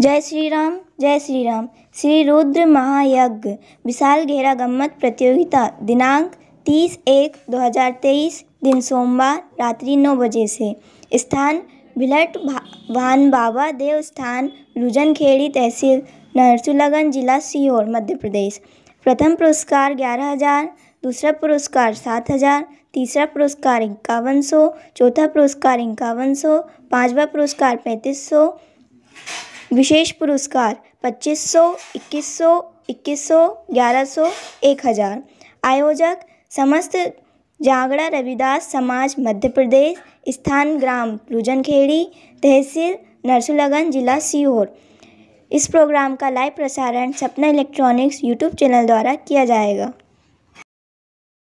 जय श्री राम जय श्री राम श्री रुद्र महायज्ञ विशाल घेरा गम्मत प्रतियोगिता दिनांक तीस एक दो हजार तेईस दिन सोमवार रात्रि नौ बजे से स्थान भिलट भान बाबा देव स्थान रुजनखेड़ी तहसील नरसुलगन जिला सीहोर मध्य प्रदेश प्रथम पुरस्कार ग्यारह हज़ार दूसरा पुरस्कार सात हज़ार तीसरा पुरस्कार इक्यावन सौ चौथा पुरस्कार इक्यावन सौ पाँचवा पुरस्कार पैंतीस सौ विशेष पुरस्कार पच्चीस सौ इक्कीस सौ इक्कीस सौ ग्यारह सौ एक हज़ार आयोजक समस्त जागड़ा रविदास समाज मध्य प्रदेश स्थान ग्राम रुजनखेड़ी तहसील नरसुलगन जिला सीहोर इस प्रोग्राम का लाइव प्रसारण सपना इलेक्ट्रॉनिक्स यूट्यूब चैनल द्वारा किया जाएगा